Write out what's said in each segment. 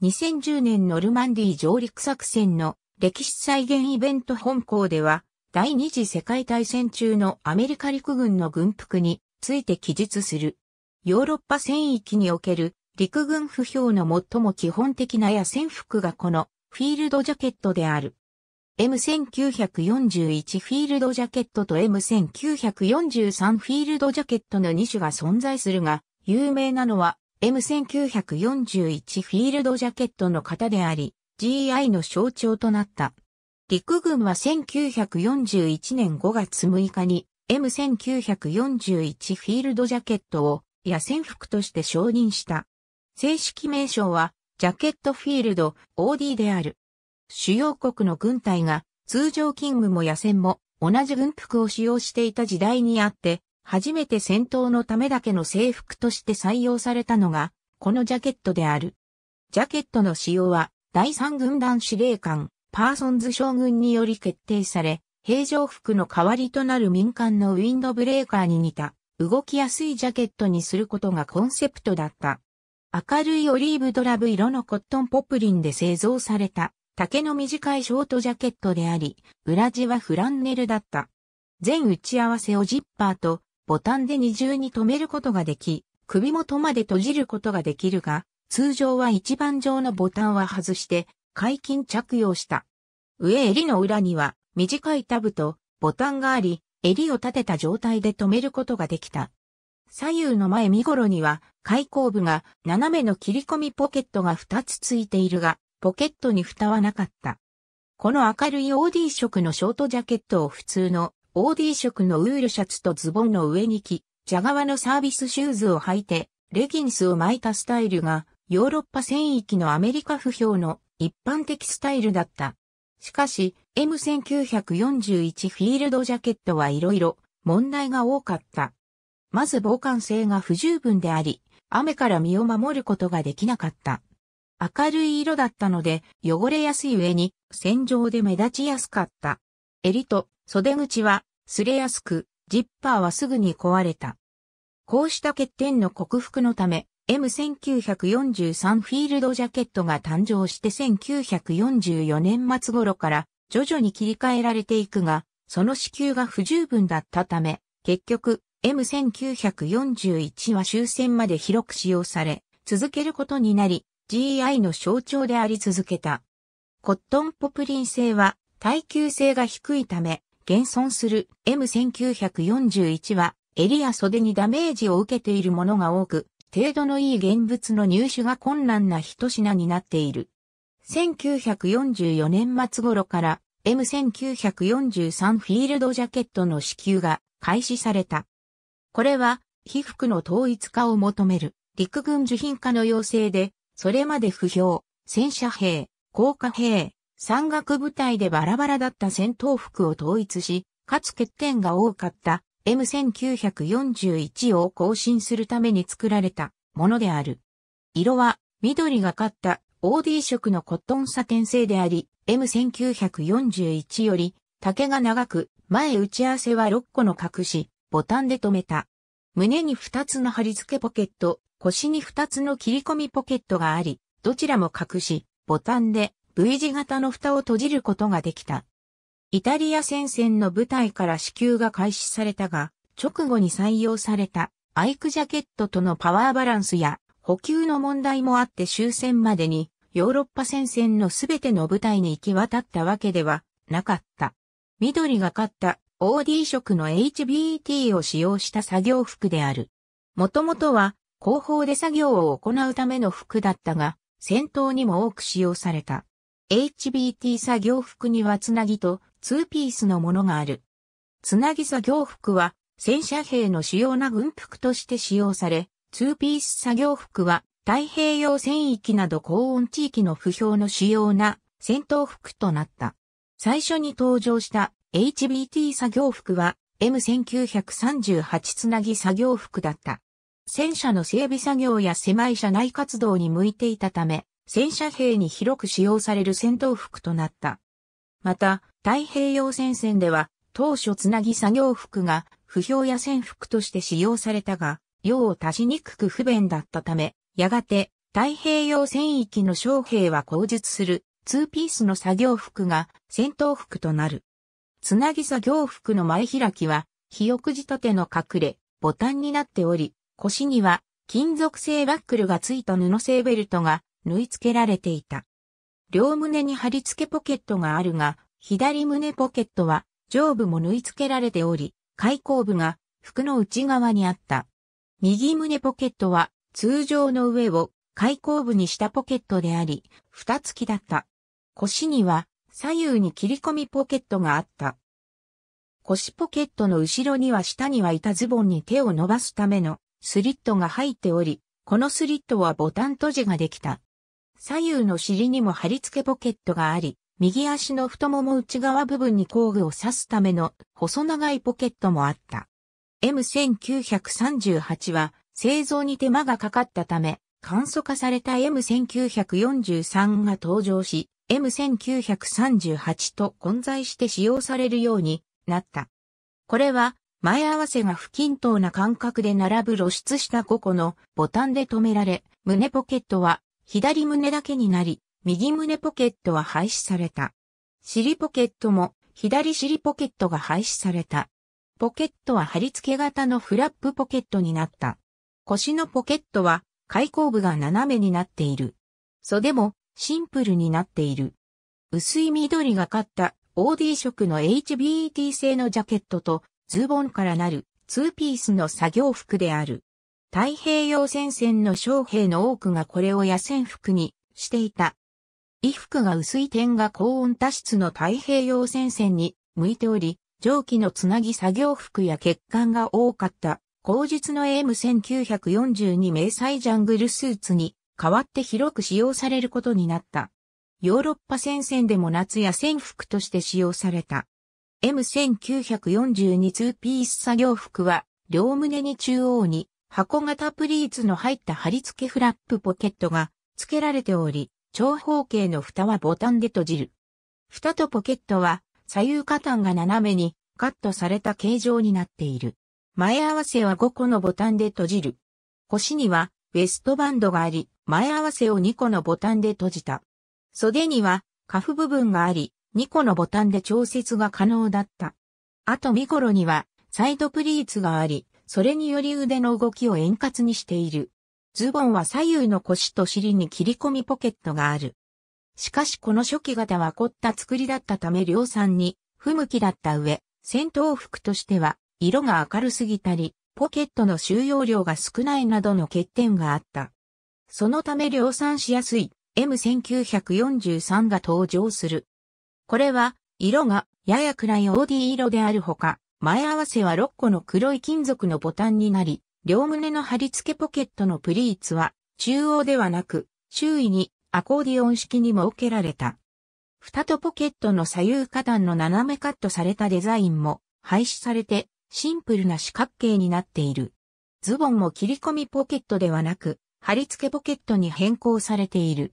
2010年ノルマンディー上陸作戦の歴史再現イベント本校では、第二次世界大戦中のアメリカ陸軍の軍服について記述する。ヨーロッパ戦域における陸軍不評の最も基本的な野戦服がこのフィールドジャケットである。M1941 フィールドジャケットと M1943 フィールドジャケットの2種が存在するが、有名なのは M1941 フィールドジャケットの型であり、GI の象徴となった。陸軍は1941年5月6日に M1941 フィールドジャケットを野戦服として承認した。正式名称はジャケットフィールド OD である。主要国の軍隊が通常勤務も野戦も同じ軍服を使用していた時代にあって初めて戦闘のためだけの制服として採用されたのが、このジャケットである。ジャケットの使用は、第三軍団司令官、パーソンズ将軍により決定され、平常服の代わりとなる民間のウィンドブレーカーに似た、動きやすいジャケットにすることがコンセプトだった。明るいオリーブドラブ色のコットンポプリンで製造された、丈の短いショートジャケットであり、裏地はフランネルだった。全打ち合わせをジッパーとボタンで二重に留めることができ、首元まで閉じることができるが、通常は一番上のボタンは外して、解禁着用した。上襟の裏には短いタブとボタンがあり、襟を立てた状態で留めることができた。左右の前身頃には開口部が斜めの切り込みポケットが2つついているが、ポケットに蓋はなかった。この明るい OD 色のショートジャケットを普通のオーディ色のウールシャツとズボンの上に着、蛇側のサービスシューズを履いて、レギンスを巻いたスタイルが、ヨーロッパ戦域のアメリカ不評の一般的スタイルだった。しかし、M1941 フィールドジャケットはいろいろ問題が多かった。まず防寒性が不十分であり、雨から身を守ることができなかった。明るい色だったので、汚れやすい上に、戦場で目立ちやすかった。襟と袖口は擦れやすく、ジッパーはすぐに壊れた。こうした欠点の克服のため、M1943 フィールドジャケットが誕生して1944年末頃から徐々に切り替えられていくが、その支給が不十分だったため、結局 M1941 は終戦まで広く使用され、続けることになり、GI の象徴であり続けた。コットンポプリン製は耐久性が低いため、現存する M1941 は襟や袖にダメージを受けているものが多く、程度のいい現物の入手が困難な一品になっている。1944年末頃から M1943 フィールドジャケットの支給が開始された。これは、被服の統一化を求める陸軍受品化の要請で、それまで不評、戦車兵、降下兵、山岳部隊でバラバラだった戦闘服を統一し、かつ欠点が多かった M1941 を更新するために作られたものである。色は緑がかった OD 色のコットンサテン製であり、M1941 より丈が長く、前打ち合わせは6個の隠し、ボタンで留めた。胸に2つの貼り付けポケット、腰に2つの切り込みポケットがあり、どちらも隠し、ボタンで V 字型の蓋を閉じることができた。イタリア戦線の部隊から支給が開始されたが、直後に採用されたアイクジャケットとのパワーバランスや補給の問題もあって終戦までにヨーロッパ戦線のすべての部隊に行き渡ったわけではなかった。緑がかった OD 色の HBT を使用した作業服である。もともとは後方で作業を行うための服だったが、戦闘にも多く使用された。HBT 作業服にはつなぎとツーピースのものがある。つなぎ作業服は戦車兵の主要な軍服として使用され、ツーピース作業服は太平洋戦域など高温地域の不評の主要な戦闘服となった。最初に登場した HBT 作業服は M1938 つなぎ作業服だった。戦車の整備作業や狭い車内活動に向いていたため、戦車兵に広く使用される戦闘服となった。また、太平洋戦線では、当初つなぎ作業服が不評や戦服として使用されたが、用を足しにくく不便だったため、やがて太平洋戦域の将兵は口述するツーピースの作業服が戦闘服となる。つなぎ作業服の前開きは、ひよくじ立ての隠れ、ボタンになっており、腰には金属製バックルがついた布製ベルトが縫い付けられていた。両胸に貼り付けポケットがあるが、左胸ポケットは上部も縫い付けられており、開口部が服の内側にあった。右胸ポケットは通常の上を開口部にしたポケットであり、蓋付きだった。腰には左右に切り込みポケットがあった。腰ポケットの後ろには下には板ズボンに手を伸ばすためのスリットが入っており、このスリットはボタン閉じができた。左右の尻にも貼り付けポケットがあり、右足の太もも内側部分に工具を刺すための細長いポケットもあった。M1938 は製造に手間がかかったため、簡素化された M1943 が登場し、M1938 と混在して使用されるようになった。これは前合わせが不均等な間隔で並ぶ露出した5個のボタンで止められ、胸ポケットは左胸だけになり、右胸ポケットは廃止された。尻ポケットも左尻ポケットが廃止された。ポケットは貼り付け型のフラップポケットになった。腰のポケットは開口部が斜めになっている。袖もシンプルになっている。薄い緑がかった OD 色の HBT 製のジャケットとズボンからなるツーピースの作業服である。太平洋戦線の将兵の多くがこれを野戦服にしていた。衣服が薄い点が高温多湿の太平洋戦線に向いており、蒸気のつなぎ作業服や欠陥が多かった。後日の AM1942 迷彩ジャングルスーツに代わって広く使用されることになった。ヨーロッパ戦線でも夏や戦服として使用された。M1942 ーピース作業服は両胸に中央に箱型プリーツの入った貼り付けフラップポケットが付けられており、長方形の蓋はボタンで閉じる。蓋とポケットは左右下端が斜めにカットされた形状になっている。前合わせは5個のボタンで閉じる。腰にはウエストバンドがあり、前合わせを2個のボタンで閉じた。袖にはカフ部分があり、2個のボタンで調節が可能だった。あと身頃にはサイドプリーツがあり、それにより腕の動きを円滑にしている。ズボンは左右の腰と尻に切り込みポケットがある。しかしこの初期型は凝った作りだったため量産に不向きだった上、戦闘服としては色が明るすぎたり、ポケットの収容量が少ないなどの欠点があった。そのため量産しやすい M1943 が登場する。これは色がやや暗いオーディ色であるほか、前合わせは6個の黒い金属のボタンになり、両胸の貼り付けポケットのプリーツは中央ではなく周囲にアコーディオン式に設けられた。蓋とポケットの左右下段の斜めカットされたデザインも廃止されてシンプルな四角形になっている。ズボンも切り込みポケットではなく、貼り付けポケットに変更されている。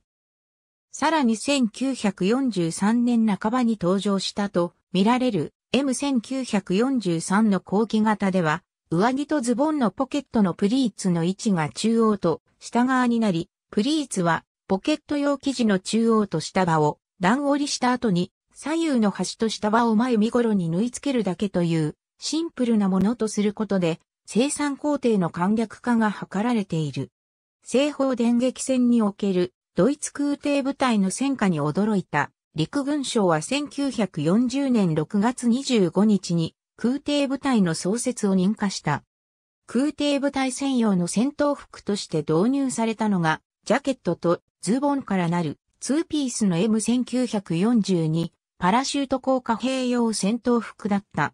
さらに1943年半ばに登場したと見られる M1943 の後期型では、上着とズボンのポケットのプリーツの位置が中央と下側になり、プリーツはポケット用生地の中央と下場を段折りした後に左右の端と下場を前身頃に縫い付けるだけというシンプルなものとすることで生産工程の簡略化が図られている。西方電撃戦におけるドイツ空挺部隊の戦果に驚いた陸軍省は1940年6月25日に空挺部隊の創設を認可した。空挺部隊専用の戦闘服として導入されたのが、ジャケットとズボンからなる2ピースの M1942 パラシュート効果併用戦闘服だった。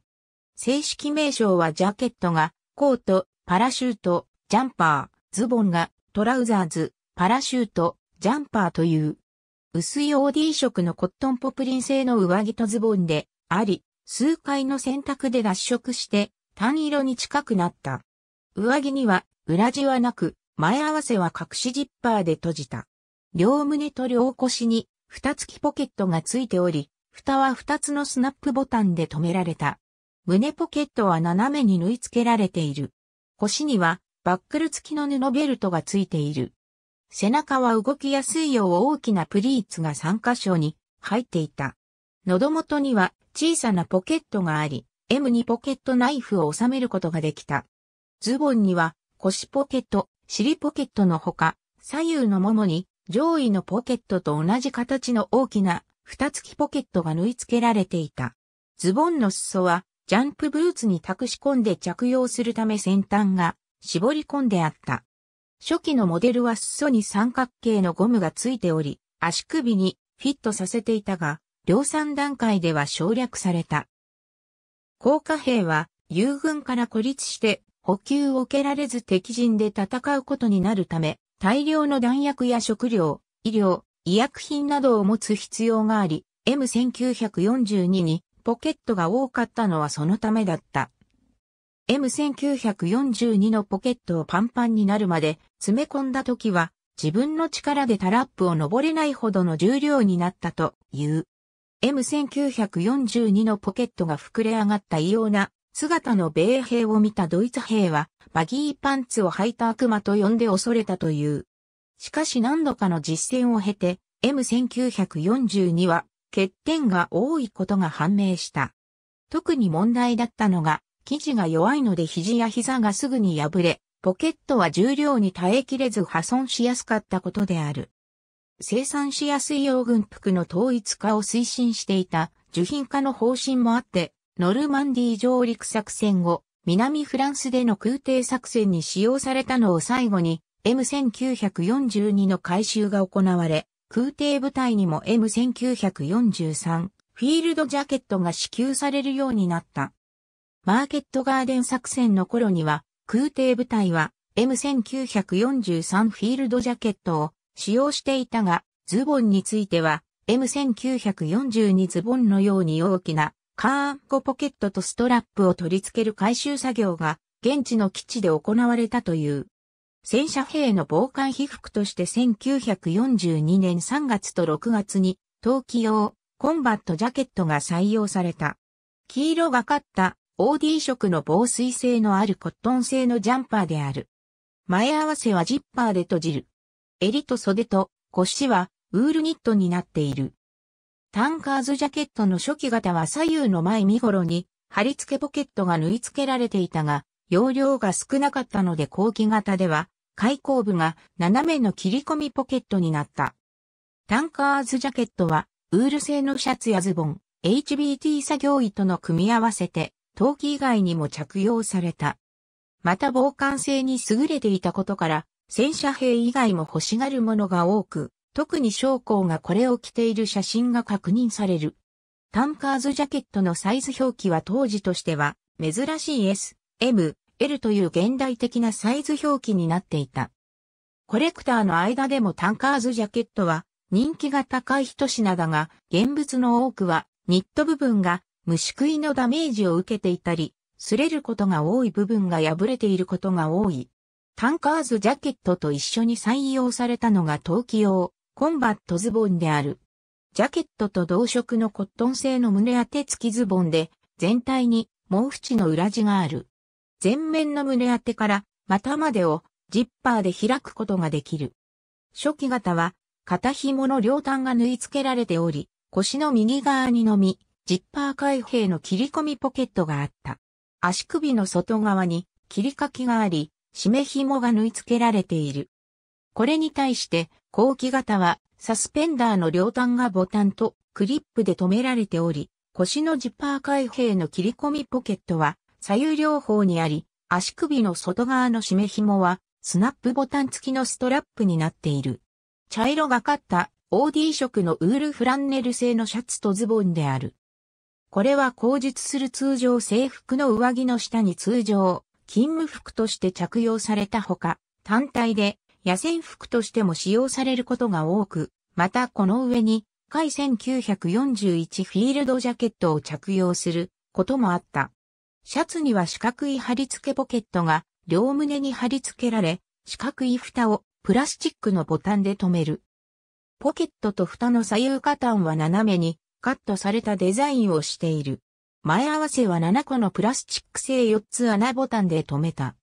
正式名称はジャケットがコート、パラシュート、ジャンパー、ズボンがトラウザーズ、パラシュート、ジャンパーという。薄いオーディ色のコットンポプリン製の上着とズボンであり、数回の洗濯で脱色して単色に近くなった。上着には裏地はなく、前合わせは隠しジッパーで閉じた。両胸と両腰に蓋付きポケットがついており、蓋は2つのスナップボタンで留められた。胸ポケットは斜めに縫い付けられている。腰にはバックル付きの布ベルトがついている。背中は動きやすいよう大きなプリーツが3箇所に入っていた。喉元には小さなポケットがあり、M にポケットナイフを収めることができた。ズボンには腰ポケット、尻ポケットのほか、左右のももに上位のポケットと同じ形の大きな蓋付きポケットが縫い付けられていた。ズボンの裾はジャンプブーツに託し込んで着用するため先端が絞り込んであった。初期のモデルは裾に三角形のゴムがついており、足首にフィットさせていたが、量産段階では省略された。高架兵は友軍から孤立して補給を受けられず敵陣で戦うことになるため、大量の弾薬や食料、医療、医薬品などを持つ必要があり、M1942 にポケットが多かったのはそのためだった。M1942 のポケットをパンパンになるまで詰め込んだ時は自分の力でタラップを登れないほどの重量になったという。M1942 のポケットが膨れ上がった異様な姿の米兵を見たドイツ兵はバギーパンツを履いた悪魔と呼んで恐れたという。しかし何度かの実践を経て M1942 は欠点が多いことが判明した。特に問題だったのが生地が弱いので肘や膝がすぐに破れ、ポケットは重量に耐えきれず破損しやすかったことである。生産しやすい用軍服の統一化を推進していた受品化の方針もあって、ノルマンディー上陸作戦後、南フランスでの空挺作戦に使用されたのを最後に、M1942 の改修が行われ、空挺部隊にも M1943 フィールドジャケットが支給されるようになった。マーケットガーデン作戦の頃には、空挺部隊は M1943 フィールドジャケットを使用していたが、ズボンについては M1942 ズボンのように大きなカーンコポケットとストラップを取り付ける回収作業が現地の基地で行われたという。戦車兵の防寒被服として1942年3月と6月に冬季用コンバットジャケットが採用された。黄色がかった OD 色の防水性のあるコットン製のジャンパーである。前合わせはジッパーで閉じる。襟と袖と腰はウールニットになっている。タンカーズジャケットの初期型は左右の前身頃に貼り付けポケットが縫い付けられていたが、容量が少なかったので後期型では、開口部が斜めの切り込みポケットになった。タンカーズジャケットは、ウール製のシャツやズボン、HBT 作業衣との組み合わせて、陶器以外にも着用された。また防寒性に優れていたことから、戦車兵以外も欲しがるものが多く、特に将校がこれを着ている写真が確認される。タンカーズジャケットのサイズ表記は当時としては、珍しい S、M、L という現代的なサイズ表記になっていた。コレクターの間でもタンカーズジャケットは人気が高い一品だが、現物の多くはニット部分が虫食いのダメージを受けていたり、擦れることが多い部分が破れていることが多い。タンカーズジャケットと一緒に採用されたのが冬季用、コンバットズボンである。ジャケットと同色のコットン製の胸当て付きズボンで、全体に毛縁の裏地がある。前面の胸当てから股までをジッパーで開くことができる。初期型は、肩紐の両端が縫い付けられており、腰の右側にのみ、ジッパー開閉の切り込みポケットがあった。足首の外側に切り欠きがあり、締め紐が縫い付けられている。これに対して、後期型はサスペンダーの両端がボタンとクリップで留められており、腰のジッパー開閉の切り込みポケットは左右両方にあり、足首の外側の締め紐はスナップボタン付きのストラップになっている。茶色がかった OD 色のウールフランネル製のシャツとズボンである。これは口述する通常制服の上着の下に通常、勤務服として着用されたほか、単体で野戦服としても使用されることが多く、またこの上に、海1941フィールドジャケットを着用することもあった。シャツには四角い貼り付けポケットが両胸に貼り付けられ、四角い蓋をプラスチックのボタンで留める。ポケットと蓋の左右タンは斜めにカットされたデザインをしている。前合わせは7個のプラスチック製4つ穴ボタンで留めた。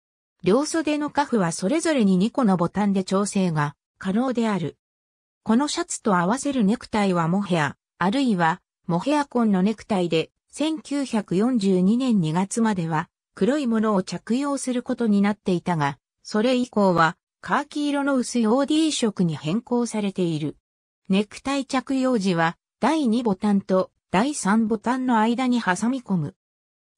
両袖のカフはそれぞれに2個のボタンで調整が可能である。このシャツと合わせるネクタイはモヘア、あるいはモヘアコンのネクタイで、1942年2月までは黒いものを着用することになっていたが、それ以降はカーキ色の薄い OD 色に変更されている。ネクタイ着用時は第2ボタンと第3ボタンの間に挟み込む。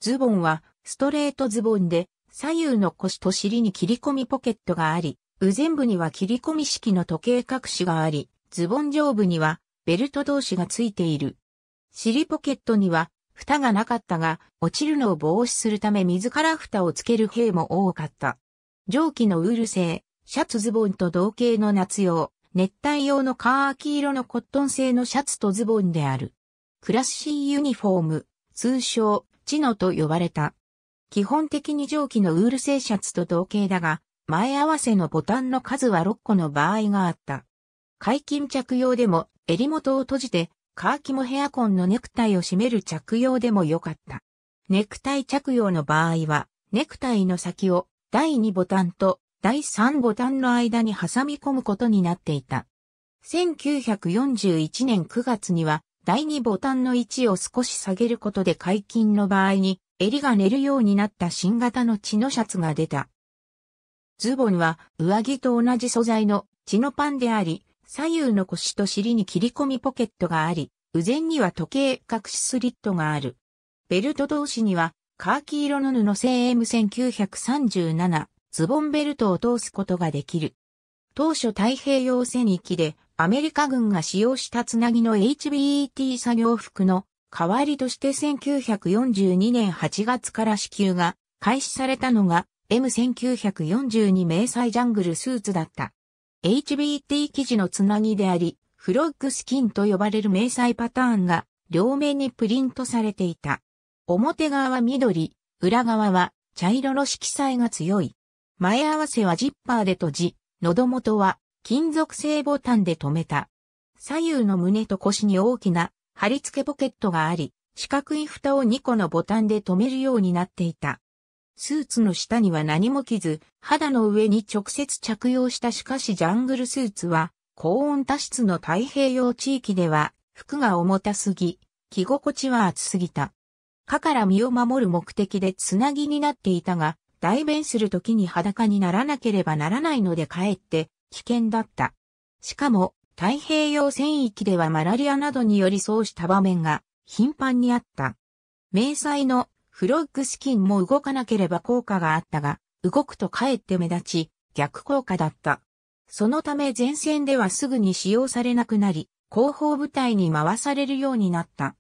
ズボンはストレートズボンで左右の腰と尻に切り込みポケットがあり、右前部には切り込み式の時計隠しがあり、ズボン上部にはベルト同士がついている。尻ポケットには蓋がなかったが、落ちるのを防止するため自ら蓋をつける兵も多かった。蒸気のウール製、シャツズボンと同型の夏用、熱帯用のカーキ色のコットン製のシャツとズボンである。クラッシーユニフォーム、通称、チノと呼ばれた。基本的に蒸気のウール製シャツと同型だが、前合わせのボタンの数は6個の場合があった。解禁着用でも、襟元を閉じて、カーキもヘアコンのネクタイを締める着用でも良かった。ネクタイ着用の場合は、ネクタイの先を第2ボタンと第3タンの間に挟み込むことになっていた。1941年9月には、第2ボタンの位置を少し下げることで解禁の場合に、襟が寝るようになった新型の血のシャツが出た。ズボンは上着と同じ素材の血のパンであり、左右の腰と尻に切り込みポケットがあり、右前には時計隠しスリットがある。ベルト同士には、カーキ色の布製 M1937 ズボンベルトを通すことができる。当初太平洋戦域でアメリカ軍が使用したつなぎの HBET 作業服の代わりとして1942年8月から支給が開始されたのが M1942 迷彩ジャングルスーツだった。HBT 生地のつなぎであり、フロッグスキンと呼ばれる迷彩パターンが両面にプリントされていた。表側は緑、裏側は茶色の色彩が強い。前合わせはジッパーで閉じ、喉元は金属製ボタンで留めた。左右の胸と腰に大きな貼り付けポケットがあり、四角い蓋を2個のボタンで留めるようになっていた。スーツの下には何も着ず、肌の上に直接着用したしかしジャングルスーツは、高温多湿の太平洋地域では、服が重たすぎ、着心地は厚すぎた。蚊から身を守る目的でつなぎになっていたが、代弁する時に裸にならなければならないのでかえって危険だった。しかも、太平洋戦域ではマラリアなどによりそうした場面が頻繁にあった。迷彩のフロッグスキンも動かなければ効果があったが、動くとかえって目立ち、逆効果だった。そのため前線ではすぐに使用されなくなり、後方部隊に回されるようになった。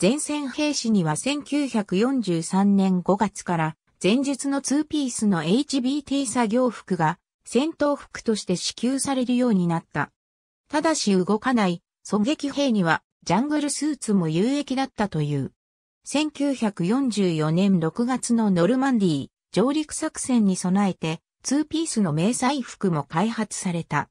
前線兵士には1943年5月から前述の2ピースの HBT 作業服が戦闘服として支給されるようになった。ただし動かない狙撃兵にはジャングルスーツも有益だったという。1944年6月のノルマンディー上陸作戦に備えて2ピースの迷彩服も開発された。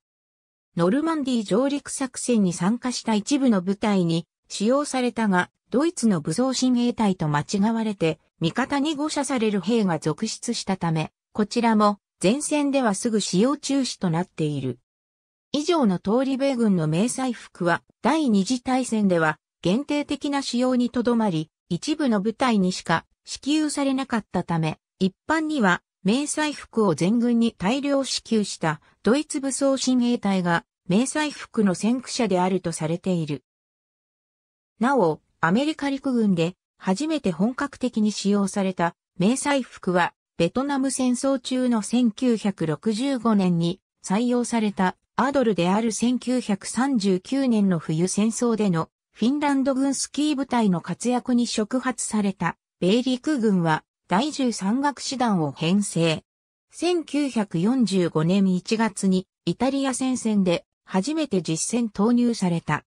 ノルマンディー上陸作戦に参加した一部の部隊に使用されたが、ドイツの武装親衛隊と間違われて味方に誤射される兵が続出したため、こちらも前線ではすぐ使用中止となっている。以上の通り米軍の迷彩服は第二次大戦では限定的な使用にとどまり、一部の部隊にしか支給されなかったため、一般には迷彩服を全軍に大量支給したドイツ武装親衛隊が迷彩服の先駆者であるとされている。なお、アメリカ陸軍で初めて本格的に使用された迷彩服は、ベトナム戦争中の1965年に採用されたアドルである1939年の冬戦争でのフィンランド軍スキー部隊の活躍に触発された米陸軍は第13学士団を編成。1945年1月にイタリア戦線で初めて実戦投入された。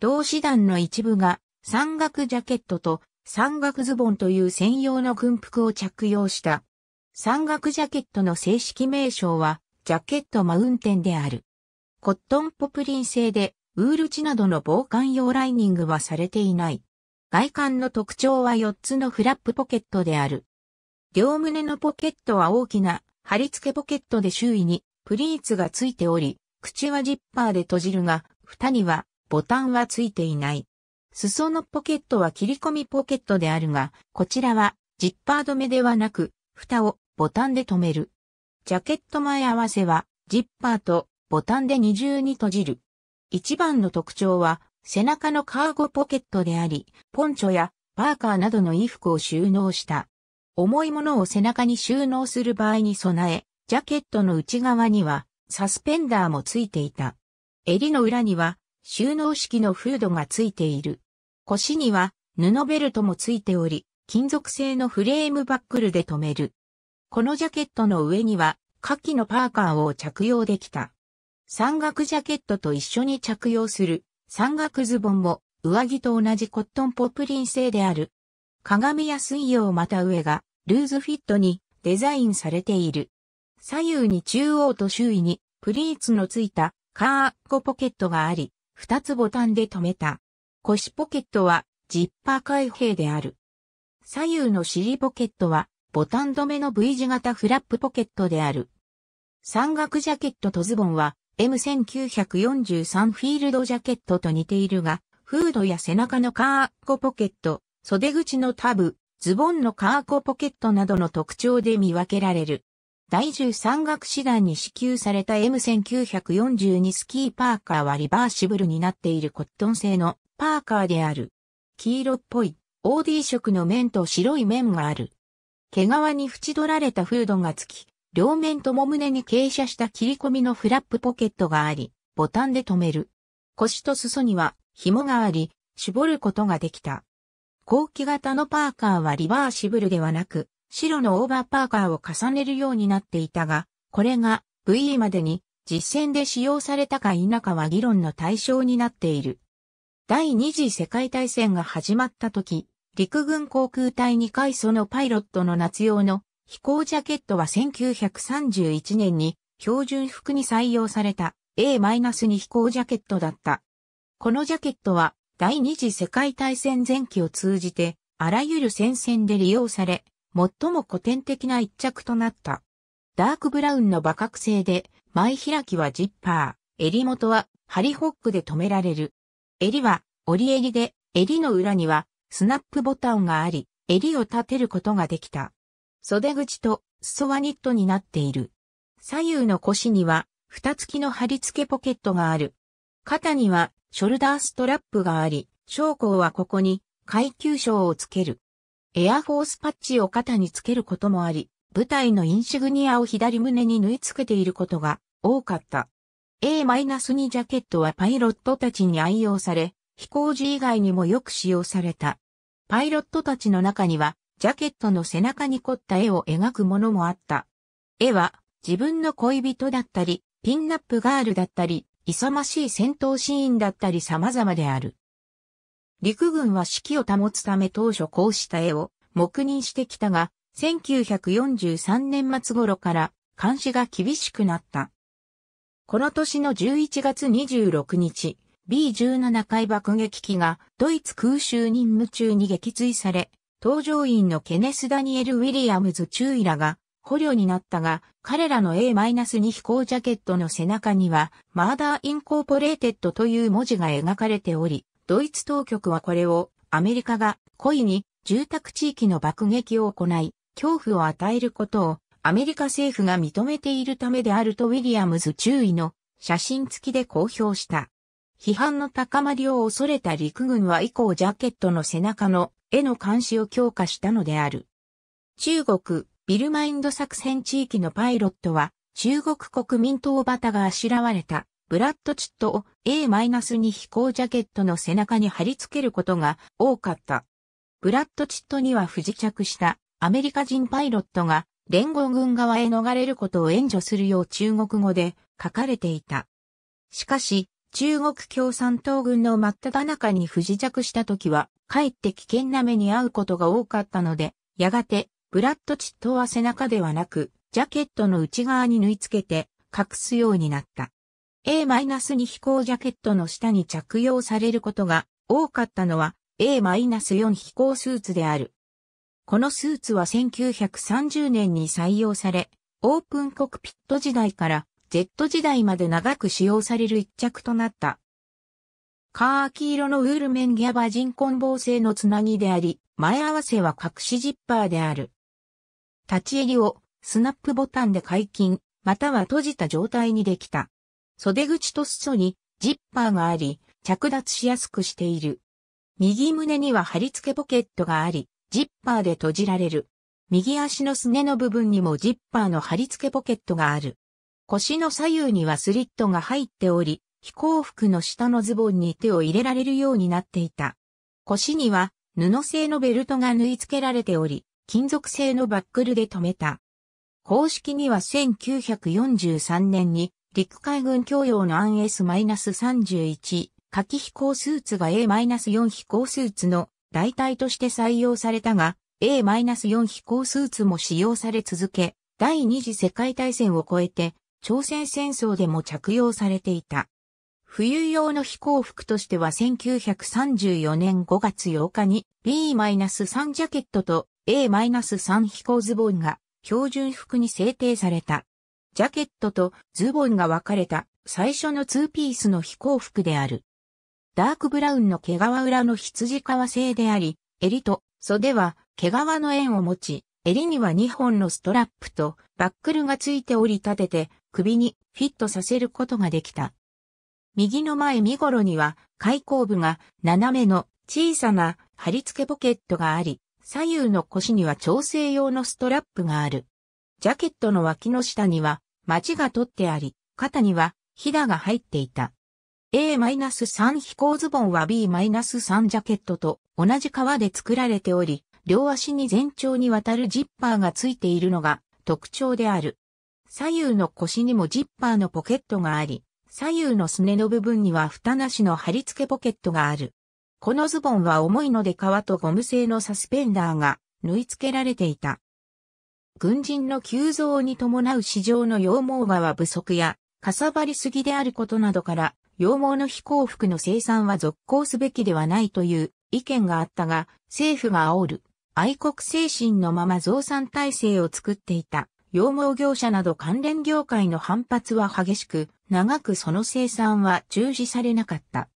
同士団の一部が山岳ジャケットと山岳ズボンという専用の軍服を着用した。山岳ジャケットの正式名称は、ジャケットマウンテンである。コットンポプリン製で、ウール地などの防寒用ライニングはされていない。外観の特徴は4つのフラップポケットである。両胸のポケットは大きな貼り付けポケットで周囲にプリーツがついており、口はジッパーで閉じるが、蓋にはボタンはついていない。裾のポケットは切り込みポケットであるが、こちらはジッパー止めではなく、蓋をボタンで止める。ジャケット前合わせは、ジッパーとボタンで二重に閉じる。一番の特徴は、背中のカーゴポケットであり、ポンチョやパーカーなどの衣服を収納した。重いものを背中に収納する場合に備え、ジャケットの内側にはサスペンダーもついていた。襟の裏には収納式のフードがついている。腰には布ベルトもついており、金属製のフレームバックルで留める。このジャケットの上には、下記のパーカーを着用できた。山岳ジャケットと一緒に着用する山岳ズボンも上着と同じコットンポプリン製である。鏡や水曜また上がルーズフィットにデザインされている。左右に中央と周囲にプリーツのついたカーッコポケットがあり、二つボタンで留めた。腰ポケットはジッパー開閉である。左右の尻ポケットはボタン止めの V 字型フラップポケットである。山岳ジャケットとズボンは M1943 フィールドジャケットと似ているが、フードや背中のカーコポケット、袖口のタブ、ズボンのカーコポケットなどの特徴で見分けられる。第10山岳師団に支給された M1942 スキーパーカーはリバーシブルになっているコットン製のパーカーである。黄色っぽい、OD 色の面と白い面がある。毛皮に縁取られたフードがつき、両面とも胸に傾斜した切り込みのフラップポケットがあり、ボタンで留める。腰と裾には紐があり、絞ることができた。後期型のパーカーはリバーシブルではなく、白のオーバーパーカーを重ねるようになっていたが、これが VE までに実践で使用されたか否かは議論の対象になっている。第二次世界大戦が始まった時、陸軍航空隊2階そのパイロットの夏用の飛行ジャケットは1931年に標準服に採用された A-2 飛行ジャケットだった。このジャケットは第二次世界大戦前期を通じてあらゆる戦線で利用され、最も古典的な一着となった。ダークブラウンの馬角製で、前開きはジッパー、襟元はハリホックで止められる。襟は折り襟で、襟の裏にはスナップボタンがあり、襟を立てることができた。袖口と裾はニットになっている。左右の腰には蓋付きの貼り付けポケットがある。肩にはショルダーストラップがあり、将校はここに階級章をつける。エアフォースパッチを肩につけることもあり、部隊のインシグニアを左胸に縫い付けていることが多かった。A-2 ジャケットはパイロットたちに愛用され、飛行時以外にもよく使用された。パイロットたちの中には、ジャケットの背中に凝った絵を描くものもあった。絵は、自分の恋人だったり、ピンナップガールだったり、勇ましい戦闘シーンだったり様々である。陸軍は士気を保つため当初こうした絵を黙認してきたが、1943年末頃から監視が厳しくなった。この年の11月26日、B17 回爆撃機がドイツ空襲任務中に撃墜され、搭乗員のケネス・ダニエル・ウィリアムズ中尉らが捕虜になったが、彼らの A-2 飛行ジャケットの背中には、マーダー・インコーポレーテッドという文字が描かれており、ドイツ当局はこれをアメリカが故意に住宅地域の爆撃を行い、恐怖を与えることをアメリカ政府が認めているためであるとウィリアムズ注意の写真付きで公表した。批判の高まりを恐れた陸軍は以降ジャケットの背中の絵の監視を強化したのである。中国、ビルマインド作戦地域のパイロットは中国国民党バタがあしらわれたブラッドチットを A- に飛行ジャケットの背中に貼り付けることが多かった。ブラッドチットには不時着したアメリカ人パイロットが連合軍側へ逃れることを援助するよう中国語で書かれていた。しかし、中国共産党軍の真っ只中に不時着した時は、かえって危険な目に遭うことが多かったので、やがて、ブラッドチットは背中ではなく、ジャケットの内側に縫い付けて隠すようになった。A-2 飛行ジャケットの下に着用されることが多かったのは A-4 飛行スーツである。このスーツは1930年に採用され、オープンコクピット時代から Z 時代まで長く使用される一着となった。カーキ色のウール面ギャバ人混合製のつなぎであり、前合わせは隠しジッパーである。立ち襟をスナップボタンで解禁、または閉じた状態にできた。袖口と裾にジッパーがあり、着脱しやすくしている。右胸には貼り付けポケットがあり、ジッパーで閉じられる。右足のすねの部分にもジッパーの貼り付けポケットがある。腰の左右にはスリットが入っており、飛行服の下のズボンに手を入れられるようになっていた。腰には布製のベルトが縫い付けられており、金属製のバックルで留めた。公式には1943年に陸海軍共用の AN S-31 夏季飛行スーツが A-4 飛行スーツの代替として採用されたが、A-4 飛行スーツも使用され続け、第二次世界大戦を超えて、朝鮮戦争でも着用されていた。冬用の飛行服としては1934年5月8日に B-3 ジャケットと A-3 飛行ズボンが標準服に制定された。ジャケットとズボンが分かれた最初のツーピースの飛行服である。ダークブラウンの毛皮裏の羊皮製であり、襟と袖は毛皮の円を持ち、襟には2本のストラップとバックルがついて折り立てて首にフィットさせることができた。右の前身頃には開口部が斜めの小さな貼り付けポケットがあり、左右の腰には調整用のストラップがある。ジャケットの脇の下には、町が取ってあり、肩には、ひだが入っていた。A-3 飛行ズボンは B-3 ジャケットと同じ革で作られており、両足に全長にわたるジッパーがついているのが特徴である。左右の腰にもジッパーのポケットがあり、左右のすねの部分には蓋なしの貼り付けポケットがある。このズボンは重いので革とゴム製のサスペンダーが縫い付けられていた。軍人の急増に伴う市場の羊毛革不足や、かさばりすぎであることなどから、羊毛の非幸福の生産は続行すべきではないという意見があったが、政府が煽る愛国精神のまま増産体制を作っていた羊毛業者など関連業界の反発は激しく、長くその生産は中止されなかった。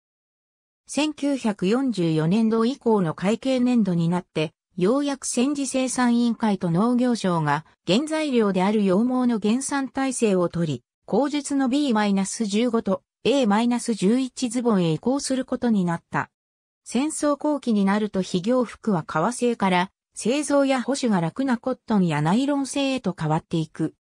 1944年度以降の会計年度になって、ようやく戦時生産委員会と農業省が原材料である羊毛の減産体制を取り、口述の B-15 と A-11 ズボンへ移行することになった。戦争後期になると非行服は革製から製造や保守が楽なコットンやナイロン製へと変わっていく。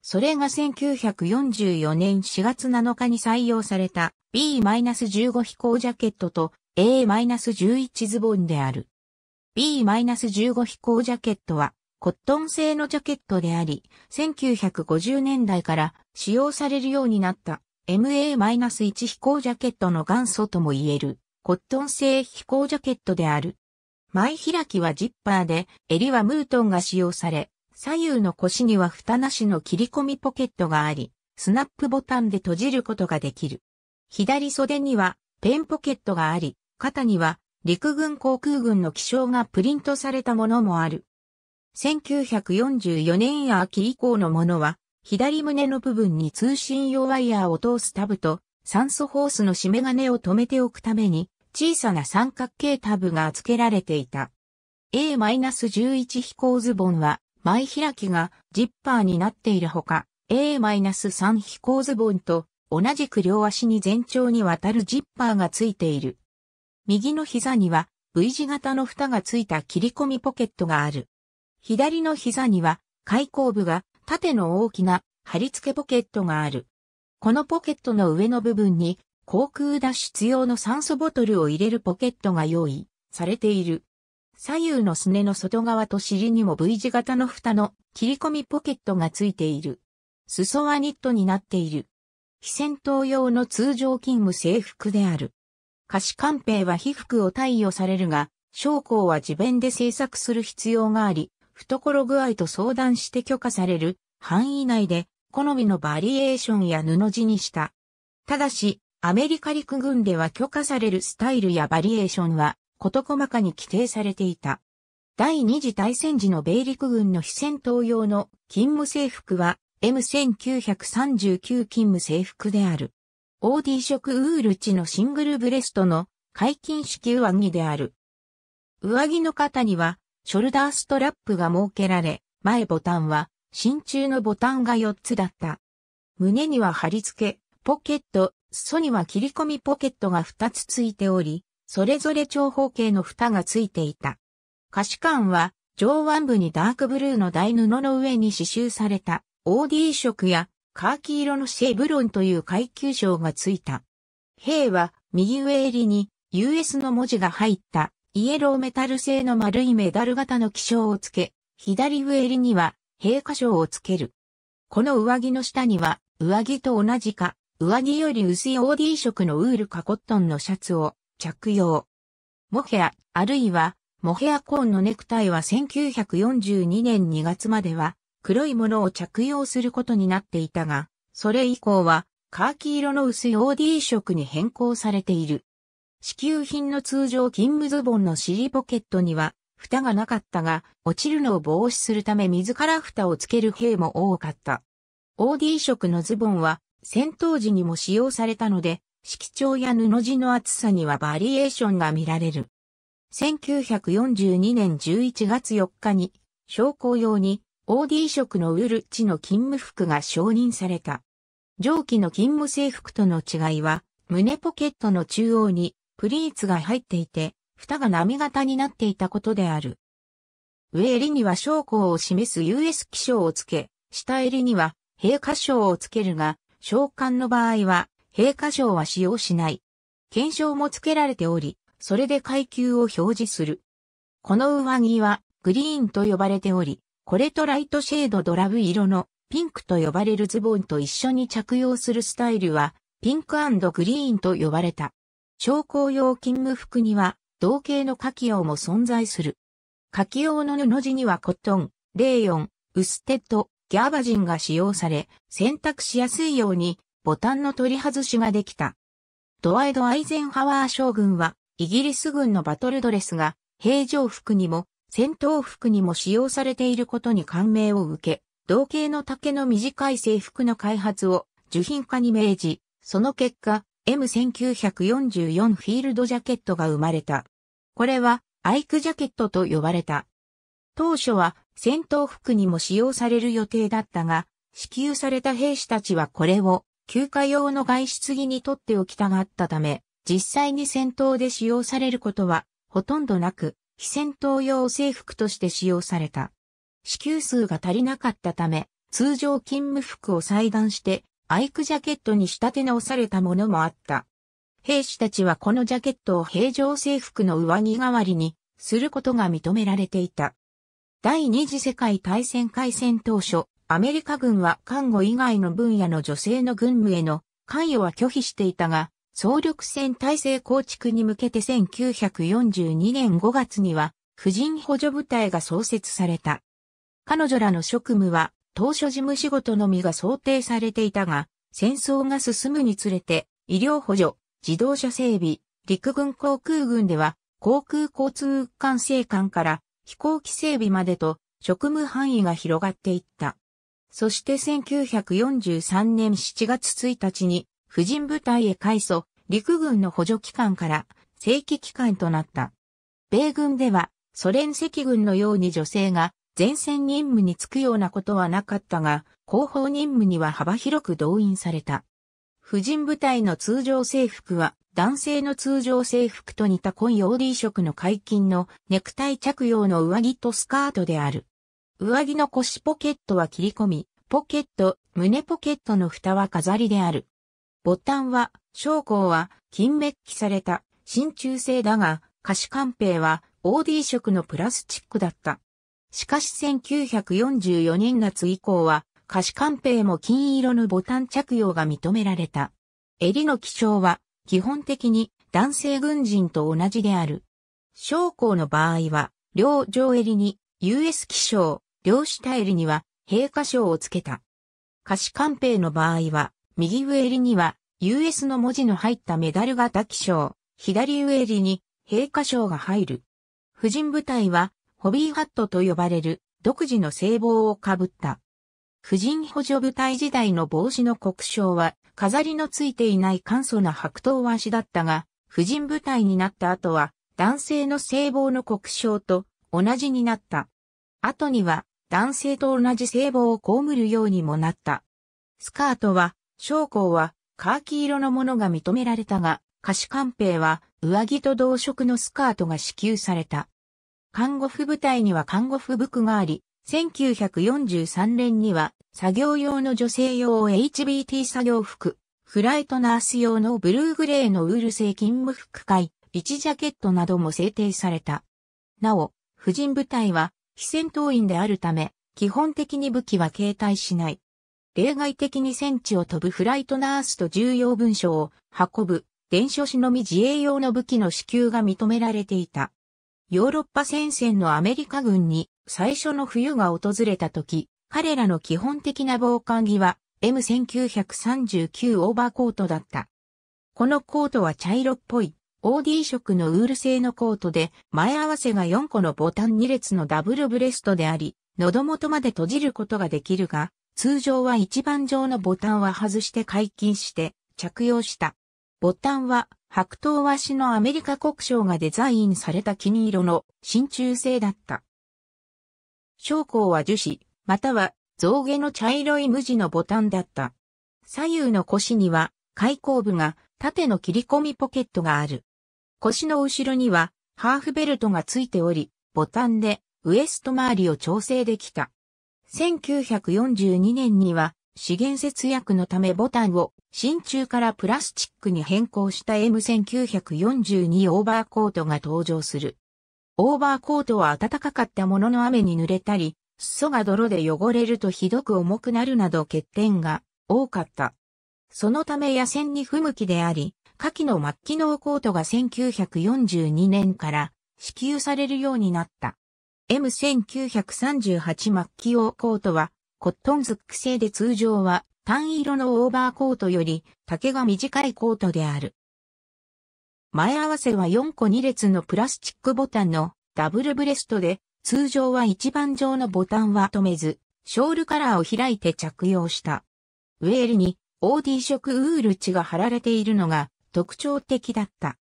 それが1944年4月7日に採用された B-15 飛行ジャケットと A-11 ズボンである。B-15 飛行ジャケットはコットン製のジャケットであり、1950年代から使用されるようになった。MA-1 飛行ジャケットの元祖とも言える、コットン製飛行ジャケットである。前開きはジッパーで、襟はムートンが使用され、左右の腰には蓋なしの切り込みポケットがあり、スナップボタンで閉じることができる。左袖にはペンポケットがあり、肩には陸軍航空軍の気象がプリントされたものもある。1944年秋以降のものは左胸の部分に通信用ワイヤーを通すタブと酸素ホースの締め金を止めておくために小さな三角形タブが付けられていた。A-11 飛行ズボンは前開きがジッパーになっているほか A-3 飛行ズボンと同じく両足に全長にわたるジッパーが付いている。右の膝には V 字型の蓋が付いた切り込みポケットがある。左の膝には開口部が縦の大きな貼り付けポケットがある。このポケットの上の部分に航空脱出用の酸素ボトルを入れるポケットが用意されている。左右のすねの外側と尻にも V 字型の蓋の切り込みポケットがついている。裾はニットになっている。非戦闘用の通常勤務制服である。下肢官兵は被服を貸与されるが、将校は自分で制作する必要があり、懐具合と相談して許可される範囲内で好みのバリエーションや布地にした。ただし、アメリカ陸軍では許可されるスタイルやバリエーションは事細かに規定されていた。第二次大戦時の米陸軍の非戦闘用の勤務制服は M1939 勤務制服である。OD 色ウール地のシングルブレストの解禁式上着である。上着の肩にはショルダーストラップが設けられ、前ボタンは、真鍮のボタンが4つだった。胸には貼り付け、ポケット、裾には切り込みポケットが2つついており、それぞれ長方形の蓋がついていた。歌詞館は、上腕部にダークブルーの大布の上に刺繍された、OD 色や、カーキ色のシェブロンという階級章がついた。兵は、右上襟に、US の文字が入った、イエローメタル製の丸いメダル型の気象をつけ、左上襟には閉下章をつける。この上着の下には、上着と同じか、上着より薄い OD 色のウールかコットンのシャツを着用。モヘア、あるいは、モヘアコーンのネクタイは1942年2月までは、黒いものを着用することになっていたが、それ以降は、カーキ色の薄い OD 色に変更されている。支給品の通常勤務ズボンの尻ポケットには、蓋がなかったが、落ちるのを防止するため自ら蓋をつける兵も多かった。OD 色のズボンは、戦闘時にも使用されたので、色調や布地の厚さにはバリエーションが見られる。1942年11月4日に、商工用に OD 色のウルチの勤務服が承認された。上記の勤務制服との違いは、胸ポケットの中央にプリーツが入っていて、蓋が波形になっていたことである。上襟には将校を示す US 気象をつけ、下襟には平価賞をつけるが、召喚の場合は、平価賞は使用しない。検証もつけられており、それで階級を表示する。この上着は、グリーンと呼ばれており、これとライトシェードドラブ色のピンクと呼ばれるズボンと一緒に着用するスタイルは、ピンクグリーンと呼ばれた。昇降用勤務服には、同型のカキ用も存在する。カキ用の布地にはコットン、レーヨン、ウステッド、ギャーバジンが使用され、洗濯しやすいように、ボタンの取り外しができた。ドワイド・アイゼンハワー将軍は、イギリス軍のバトルドレスが、平常服にも、戦闘服にも使用されていることに感銘を受け、同型の竹の短い制服の開発を、受品化に命じ、その結果、M1944 フィールドジャケットが生まれた。これはアイクジャケットと呼ばれた。当初は戦闘服にも使用される予定だったが、支給された兵士たちはこれを休暇用の外出着にとっておきたがったため、実際に戦闘で使用されることはほとんどなく、非戦闘用制服として使用された。支給数が足りなかったため、通常勤務服を裁断してアイクジャケットに仕立て直されたものもあった。兵士たちはこのジャケットを平常制服の上着代わりにすることが認められていた。第二次世界大戦開戦当初、アメリカ軍は看護以外の分野の女性の軍務への関与は拒否していたが、総力戦体制構築に向けて1942年5月には、婦人補助部隊が創設された。彼女らの職務は当初事務仕事のみが想定されていたが、戦争が進むにつれて、医療補助、自動車整備、陸軍航空軍では、航空交通管制官から飛行機整備までと職務範囲が広がっていった。そして1943年7月1日に、婦人部隊へ改組、陸軍の補助機関から正規機関となった。米軍では、ソ連赤軍のように女性が前線任務に就くようなことはなかったが、後方任務には幅広く動員された。婦人部隊の通常制服は、男性の通常制服と似た紺 o D 色の解禁のネクタイ着用の上着とスカートである。上着の腰ポケットは切り込み、ポケット、胸ポケットの蓋は飾りである。ボタンは、将校は、金メッキされた、真鍮製だが、菓子官兵は、OD 色のプラスチックだった。しかし1944年夏以降は、菓子官兵も金色のボタン着用が認められた。襟の基調は、基本的に男性軍人と同じである。将校の場合は、両上襟に US 気象、両下襟には陛下章をつけた。菓子官兵の場合は、右上襟には US の文字の入ったメダル型気象、左上襟に陛下章が入る。婦人部隊はホビーハットと呼ばれる独自の聖帽をかぶった。婦人補助部隊時代の帽子の国章は、飾りのついていない簡素な白桃和紙だったが、婦人部隊になった後は、男性の聖帽の国章と同じになった。後には、男性と同じ聖帽を被るようにもなった。スカートは、将校は、カーキ色のものが認められたが、菓子官兵は、上着と同色のスカートが支給された。看護婦部隊には看護婦服があり、1943年には作業用の女性用 HBT 作業服、フライトナース用のブルーグレーのウール製勤務服会、1ジャケットなども制定された。なお、婦人部隊は非戦闘員であるため、基本的に武器は携帯しない。例外的に戦地を飛ぶフライトナースと重要文書を運ぶ、伝書士のみ自衛用の武器の支給が認められていた。ヨーロッパ戦線のアメリカ軍に最初の冬が訪れた時、彼らの基本的な防寒着は M1939 オーバーコートだった。このコートは茶色っぽい OD 色のウール製のコートで前合わせが4個のボタン2列のダブルブレストであり、喉元まで閉じることができるが、通常は一番上のボタンは外して解禁して着用した。ボタンは白桃和紙のアメリカ国章がデザインされた金色の真鍮製だった。将校は樹脂、または象牙の茶色い無地のボタンだった。左右の腰には開口部が縦の切り込みポケットがある。腰の後ろにはハーフベルトがついており、ボタンでウエスト周りを調整できた。1942年には資源節約のためボタンを真鍮からプラスチックに変更した M1942 オーバーコートが登場する。オーバーコートは暖かかったものの雨に濡れたり、裾が泥で汚れるとひどく重くなるなど欠点が多かった。そのため野戦に不向きであり、夏季の末期オコートが1942年から支給されるようになった。M1938 末期用コートはコットンズック製で通常は単色のオーバーコートより丈が短いコートである。前合わせは4個2列のプラスチックボタンのダブルブレストで、通常は一番上のボタンは止めず、ショールカラーを開いて着用した。ウェールに OD 色ウール地が貼られているのが特徴的だった。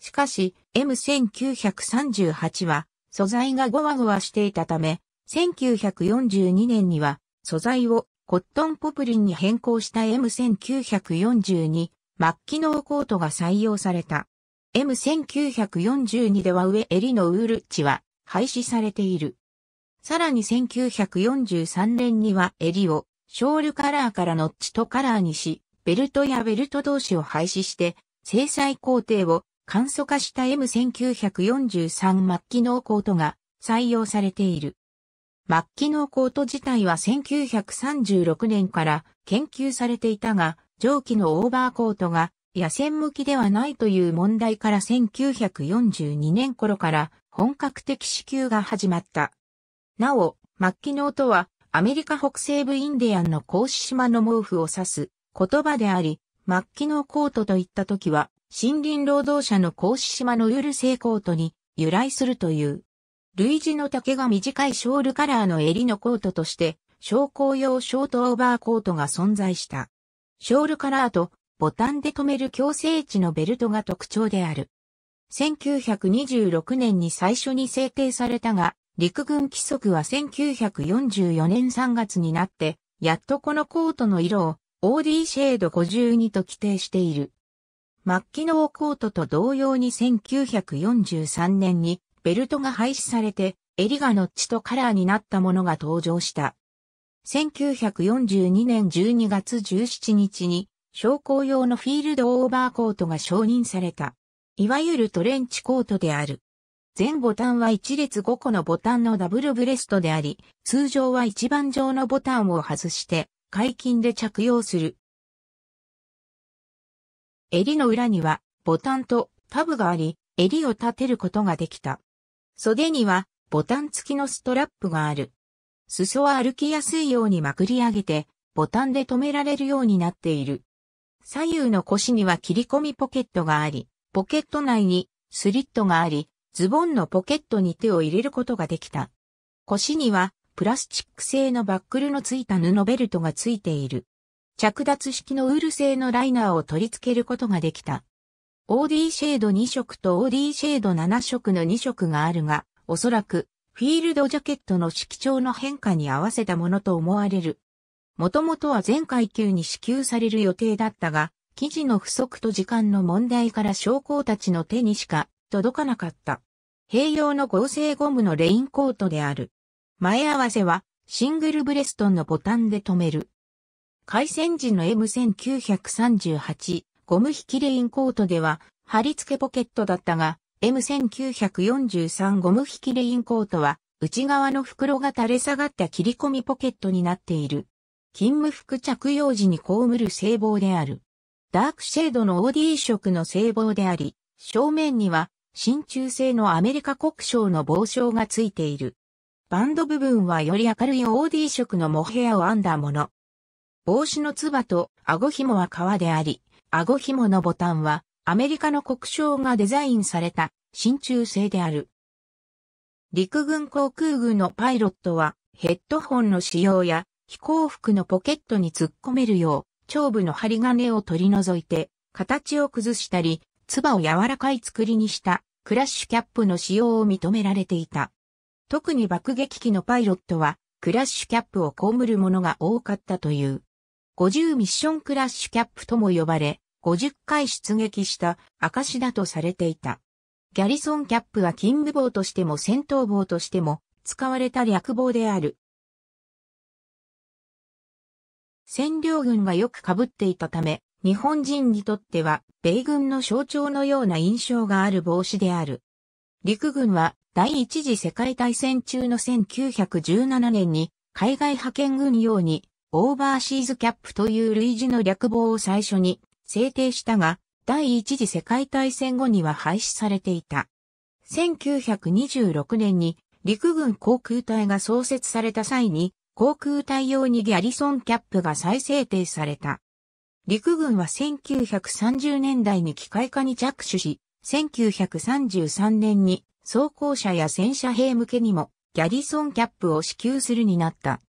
しかし、M1938 は素材がゴワゴワしていたため、1942年には素材をコットンポプリンに変更した M1942 末ッキノーコートが採用された。M1942 では上襟のウール地は廃止されている。さらに1943年には襟をショールカラーからノッチとカラーにし、ベルトやベルト同士を廃止して制裁工程を簡素化した M1943 末期のコートが採用されている。末期のコート自体は1936年から研究されていたが、上記のオーバーコートが野戦向きではないという問題から1942年頃から本格的支給が始まった。なお、末期の音はアメリカ北西部インディアンの格子島の毛布を指す言葉であり、末期のコートといった時は森林労働者の格子島のウール製コートに由来するという。類似の丈が短いショールカラーの襟のコートとして、昇降用ショートオーバーコートが存在した。ショールカラーとボタンで留める強制値のベルトが特徴である。1926年に最初に制定されたが、陸軍規則は1944年3月になって、やっとこのコートの色を OD シェード52と規定している。末期のコートと同様に1943年にベルトが廃止されて、襟がノッチとカラーになったものが登場した。1942年12月17日に、昇降用のフィールドオーバーコートが承認された。いわゆるトレンチコートである。全ボタンは1列5個のボタンのダブルブレストであり、通常は一番上のボタンを外して、解禁で着用する。襟の裏には、ボタンとタブがあり、襟を立てることができた。袖にはボタン付きのストラップがある。裾は歩きやすいようにまくり上げて、ボタンで止められるようになっている。左右の腰には切り込みポケットがあり、ポケット内にスリットがあり、ズボンのポケットに手を入れることができた。腰にはプラスチック製のバックルのついた布ベルトがついている。着脱式のウール製のライナーを取り付けることができた。OD シェード2色と OD シェード7色の2色があるが、おそらくフィールドジャケットの色調の変化に合わせたものと思われる。もともとは全階級に支給される予定だったが、生地の不足と時間の問題から将校たちの手にしか届かなかった。併用の合成ゴムのレインコートである。前合わせはシングルブレストンのボタンで止める。開戦時の M1938 ゴム引きレインコートでは、貼り付けポケットだったが、M1943 ゴム引きレインコートは、内側の袋が垂れ下がった切り込みポケットになっている。勤務服着用時に被る聖望である。ダークシェードの OD 色の聖望であり、正面には、真鍮製のアメリカ国章の帽章がついている。バンド部分はより明るい OD 色のモヘアを編んだもの。帽子のつばと顎紐は革であり、顎紐のボタンは、アメリカの国章がデザインされた、真鍮製である。陸軍航空軍のパイロットは、ヘッドホンの使用や、飛行服のポケットに突っ込めるよう、頂部の針金を取り除いて、形を崩したり、唾を柔らかい作りにしたクラッシュキャップの使用を認められていた。特に爆撃機のパイロットはクラッシュキャップを被るものが多かったという。50ミッションクラッシュキャップとも呼ばれ、50回出撃した証だとされていた。ギャリソンキャップはキング棒としても戦闘棒としても使われた略棒である。占領軍がよく被っていたため、日本人にとっては米軍の象徴のような印象がある帽子である。陸軍は第一次世界大戦中の1917年に海外派遣軍用にオーバーシーズキャップという類似の略帽を最初に制定したが、第一次世界大戦後には廃止されていた。1926年に陸軍航空隊が創設された際に、航空隊用にギャリソンキャップが再制定された。陸軍は1930年代に機械化に着手し、1933年に装甲車や戦車兵向けにもギャリソンキャップを支給するになった。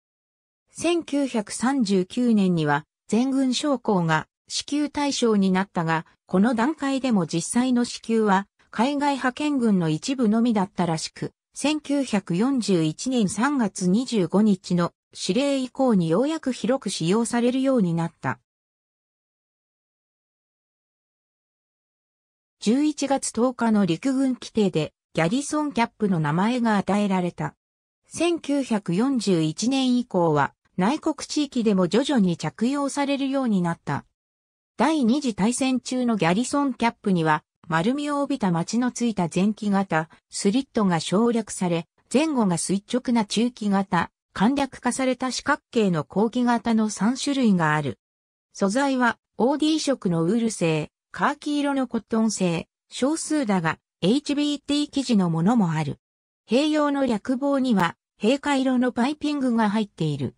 1939年には全軍将校が支給対象になったが、この段階でも実際の支給は海外派遣軍の一部のみだったらしく、1941年3月25日の指令以降にようやく広く使用されるようになった。11月10日の陸軍規定でギャリソンキャップの名前が与えられた。1941年以降は内国地域でも徐々に着用されるようになった。第二次大戦中のギャリソンキャップには、丸みを帯びた町のついた前期型、スリットが省略され、前後が垂直な中期型、簡略化された四角形の後期型の3種類がある。素材は、OD 色のウール製、カーキ色のコットン製、少数だが、HBT 生地のものもある。併用の略棒には、閉会色のパイピングが入っている。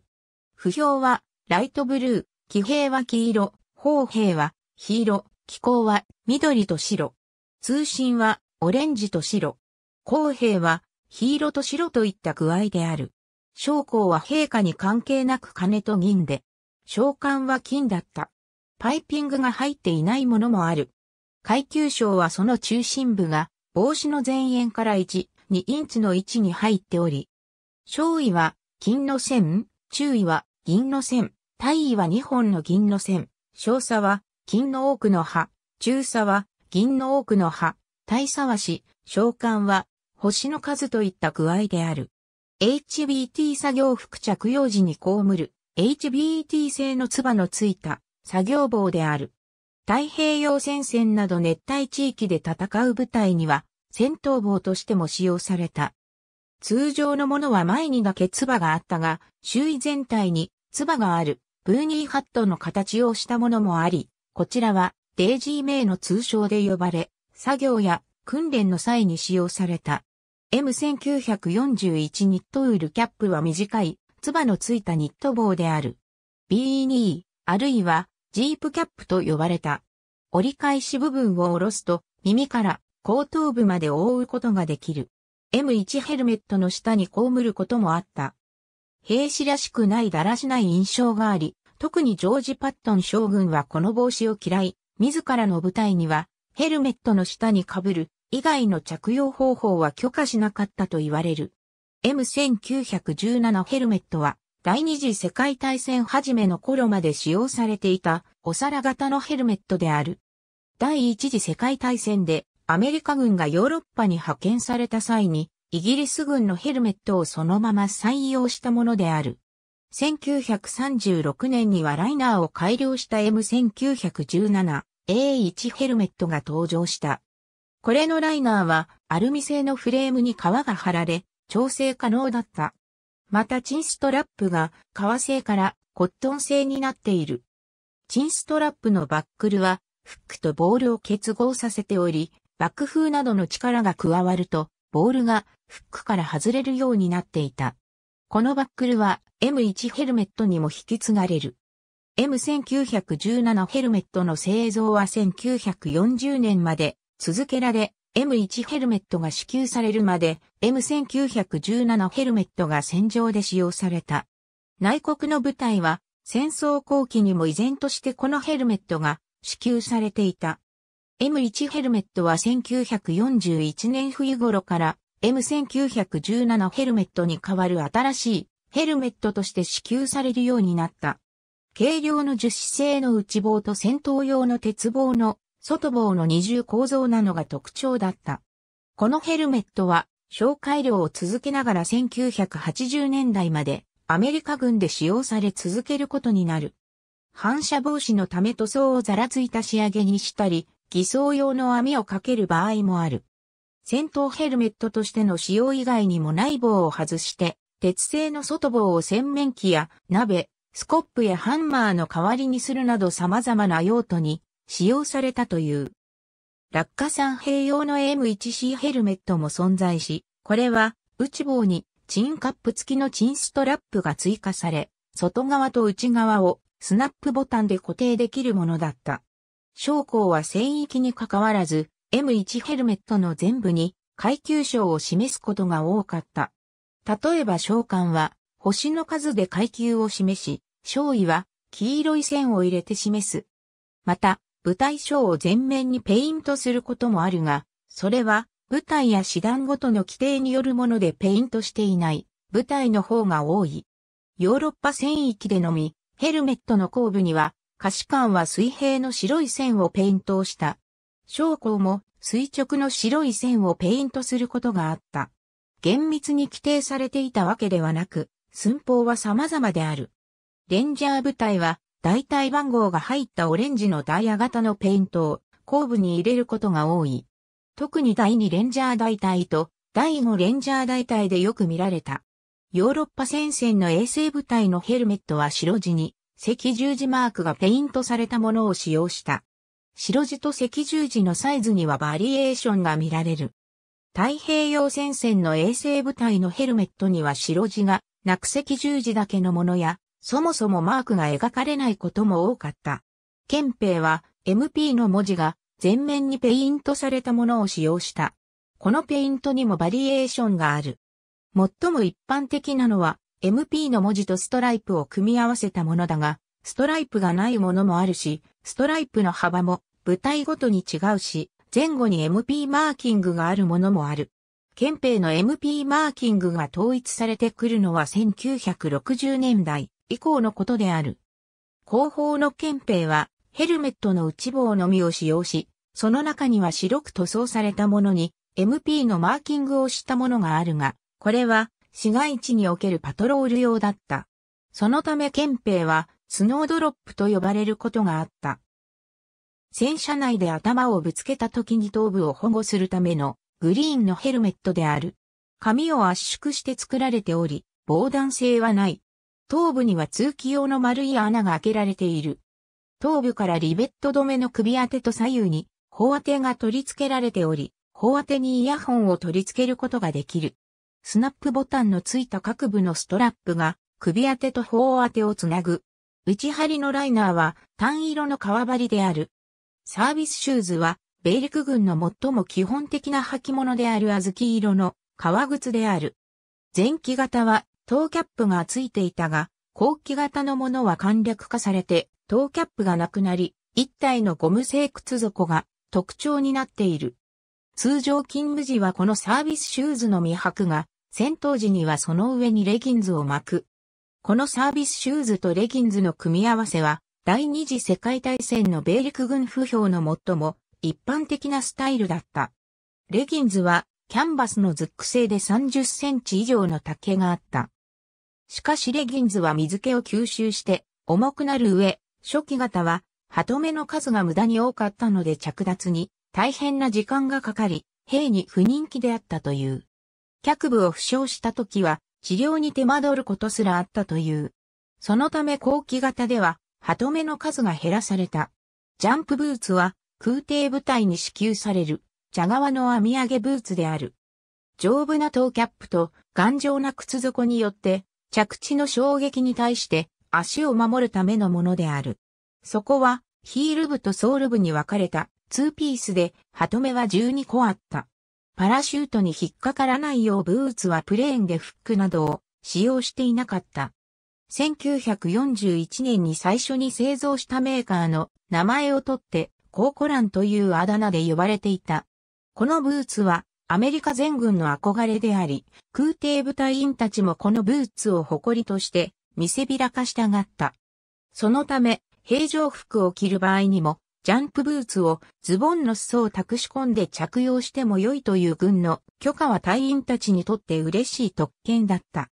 不評は、ライトブルー、騎兵は黄色、砲兵は黄色、気候は緑と白。通信はオレンジと白。公兵は黄色と白といった具合である。将校は陛下に関係なく金と銀で、召喚は金だった。パイピングが入っていないものもある。階級章はその中心部が帽子の前縁から1、2インチの位置に入っており、小位は金の線、中位は銀の線、大位は2本の銀の線、小差は、金の多くの葉、中差は、銀の多くの葉、大差はし、召喚は、星の数といった具合である。HBT 作業服着用時に被る、HBT 製の唾のついた作業棒である。太平洋戦線など熱帯地域で戦う部隊には、戦闘棒としても使用された。通常のものは前にだけ唾があったが、周囲全体に唾があるブーニーハットの形をしたものもあり、こちらはデイジー・名の通称で呼ばれ、作業や訓練の際に使用された。M1941 ニットウールキャップは短い、ツバのついたニット帽である。BE2、あるいはジープキャップと呼ばれた。折り返し部分を下ろすと、耳から後頭部まで覆うことができる。M1 ヘルメットの下に被ることもあった。兵士らしくないだらしない印象があり、特にジョージ・パットン将軍はこの帽子を嫌い、自らの部隊にはヘルメットの下に被る以外の着用方法は許可しなかったと言われる。M1917 ヘルメットは第二次世界大戦初めの頃まで使用されていたお皿型のヘルメットである。第一次世界大戦でアメリカ軍がヨーロッパに派遣された際にイギリス軍のヘルメットをそのまま採用したものである。1936年にはライナーを改良した M1917A1 ヘルメットが登場した。これのライナーはアルミ製のフレームに革が貼られ、調整可能だった。またチンストラップが革製からコットン製になっている。チンストラップのバックルはフックとボールを結合させており、爆風などの力が加わるとボールがフックから外れるようになっていた。このバックルは M1 ヘルメットにも引き継がれる。M1917 ヘルメットの製造は1940年まで続けられ、M1 ヘルメットが支給されるまで M1917 ヘルメットが戦場で使用された。内国の部隊は戦争後期にも依然としてこのヘルメットが支給されていた。M1 ヘルメットは1941年冬頃から M1917 ヘルメットに代わる新しいヘルメットとして支給されるようになった。軽量の樹脂製の内棒と戦闘用の鉄棒の外棒の二重構造なのが特徴だった。このヘルメットは小改良を続けながら1980年代までアメリカ軍で使用され続けることになる。反射防止のため塗装をざらついた仕上げにしたり、偽装用の網をかける場合もある。戦闘ヘルメットとしての使用以外にも内棒を外して、鉄製の外棒を洗面器や鍋、スコップやハンマーの代わりにするなど様々な用途に使用されたという。落下産兵用の M1C ヘルメットも存在し、これは内棒にチンカップ付きのチンストラップが追加され、外側と内側をスナップボタンで固定できるものだった。将校は戦域に関わらず、M1 ヘルメットの全部に階級賞を示すことが多かった。例えば将官は、星の数で階級を示し、将位は黄色い線を入れて示す。また、部隊賞を全面にペイントすることもあるが、それは部隊や師団ごとの規定によるものでペイントしていない部隊の方が多い。ヨーロッパ戦域でのみ、ヘルメットの後部には可視管は水平の白い線をペイントをした。将校も垂直の白い線をペイントすることがあった。厳密に規定されていたわけではなく、寸法は様々である。レンジャー部隊は、大体番号が入ったオレンジのダイヤ型のペイントを後部に入れることが多い。特に第2レンジャー大隊と第5レンジャー大隊でよく見られた。ヨーロッパ戦線の衛星部隊のヘルメットは白地に赤十字マークがペイントされたものを使用した。白地と赤十字のサイズにはバリエーションが見られる。太平洋戦線の衛星部隊のヘルメットには白地がなく赤十字だけのものや、そもそもマークが描かれないことも多かった。憲兵は MP の文字が全面にペイントされたものを使用した。このペイントにもバリエーションがある。最も一般的なのは MP の文字とストライプを組み合わせたものだが、ストライプがないものもあるし、ストライプの幅も舞台ごとに違うし、前後に MP マーキングがあるものもある。憲兵の MP マーキングが統一されてくるのは1960年代以降のことである。後方の憲兵はヘルメットの内棒のみを使用し、その中には白く塗装されたものに MP のマーキングをしたものがあるが、これは市街地におけるパトロール用だった。そのため憲兵はスノードロップと呼ばれることがあった。戦車内で頭をぶつけた時に頭部を保護するためのグリーンのヘルメットである。髪を圧縮して作られており、防弾性はない。頭部には通気用の丸い穴が開けられている。頭部からリベット止めの首当てと左右に、砲当てが取り付けられており、砲当てにイヤホンを取り付けることができる。スナップボタンのついた各部のストラップが首当てと頬当てをつなぐ。内張りのライナーは単色の革張りである。サービスシューズは米陸軍の最も基本的な履物である小豆色の革靴である。前期型はトーキャップがついていたが、後期型のものは簡略化されてトーキャップがなくなり、一体のゴム製靴底が特徴になっている。通常勤務時はこのサービスシューズの未白が戦闘時にはその上にレギンズを巻く。このサービスシューズとレギンズの組み合わせは、第二次世界大戦の米陸軍不評の最も一般的なスタイルだった。レギンズはキャンバスのズック製で30センチ以上の丈があった。しかしレギンズは水気を吸収して重くなる上、初期型はハトメの数が無駄に多かったので着脱に大変な時間がかかり、兵に不人気であったという。脚部を負傷した時は治療に手間取ることすらあったという。そのため後期型では、ハトメの数が減らされた。ジャンプブーツは空挺部隊に支給される茶川の編み上げブーツである。丈夫なトーキャップと頑丈な靴底によって着地の衝撃に対して足を守るためのものである。そこはヒール部とソール部に分かれたツーピースで、ハトメは12個あった。パラシュートに引っかからないようブーツはプレーンでフックなどを使用していなかった。1941年に最初に製造したメーカーの名前を取って、コーコランというあだ名で呼ばれていた。このブーツはアメリカ全軍の憧れであり、空挺部隊員たちもこのブーツを誇りとして見せびらかしたがった。そのため、平常服を着る場合にも、ジャンプブーツをズボンの裾を託し込んで着用しても良いという軍の許可は隊員たちにとって嬉しい特権だった。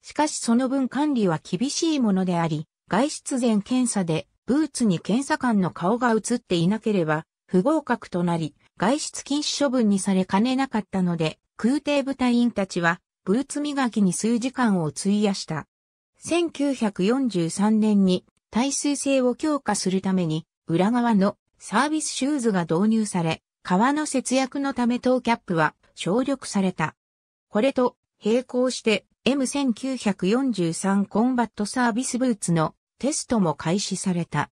しかしその分管理は厳しいものであり、外出前検査でブーツに検査官の顔が映っていなければ不合格となり、外出禁止処分にされかねなかったので、空挺部隊員たちはブーツ磨きに数時間を費やした。1943年に耐水性を強化するために裏側のサービスシューズが導入され、革の節約のためトーキャップは省略された。これと並行して M1943 コンバットサービスブーツのテストも開始された。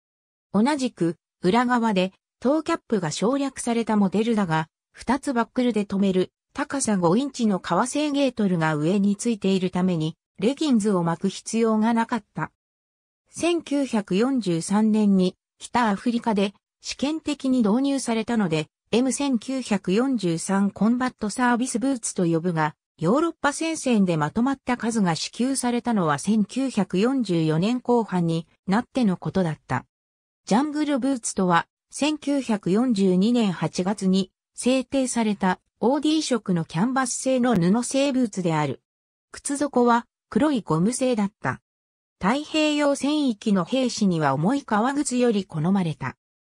同じく裏側でトーキャップが省略されたモデルだが、2つバックルで止める高さ5インチの革製ゲートルが上についているためにレギンズを巻く必要がなかった。1943年に北アフリカで試験的に導入されたので、M1943 コンバットサービスブーツと呼ぶが、ヨーロッパ戦線でまとまった数が支給されたのは1944年後半になってのことだった。ジャングルブーツとは、1942年8月に制定された OD 色のキャンバス製の布製ブーツである。靴底は黒いゴム製だった。太平洋戦域の兵士には重い革靴より好まれた。